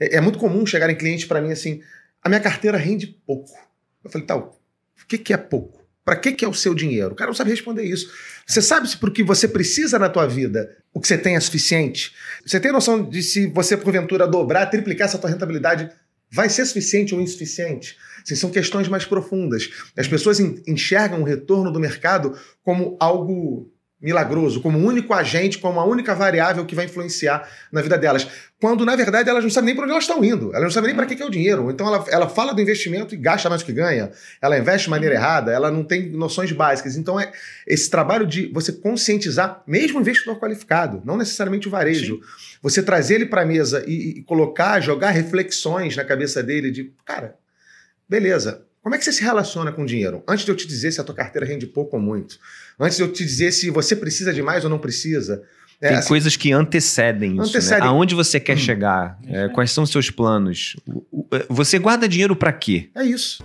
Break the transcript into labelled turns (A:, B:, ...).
A: É, é, muito comum chegarem clientes para mim assim: a minha carteira rende pouco. Eu falei, tal, o que, que é pouco? Para que, que é o seu dinheiro? O cara não sabe responder isso. Você sabe se por que você precisa na tua vida o que você tem é suficiente? Você tem noção de se você, porventura, dobrar, triplicar essa tua rentabilidade, vai ser suficiente ou insuficiente? Assim, são questões mais profundas. As pessoas enxergam o retorno do mercado como algo milagroso, como o único agente, como a única variável que vai influenciar na vida delas. Quando, na verdade, elas não sabem nem para onde elas estão indo, elas não sabem nem para que, que é o dinheiro. Então, ela, ela fala do investimento e gasta mais do que ganha, ela investe de maneira errada, ela não tem noções básicas. Então, é esse trabalho de você conscientizar, mesmo o investidor qualificado, não necessariamente o varejo, Sim. você trazer ele para a mesa e, e colocar, jogar reflexões na cabeça dele de, cara, beleza, como é que você se relaciona com o
B: dinheiro? Antes de eu te
A: dizer se a tua carteira rende pouco ou muito. Antes de eu te dizer se você precisa de mais ou não precisa. É, Tem assim,
B: coisas que antecedem isso. Né? Antecedem. Né? Aonde você quer hum. chegar? É, quais são os seus planos? É, você guarda dinheiro para quê?
A: É isso.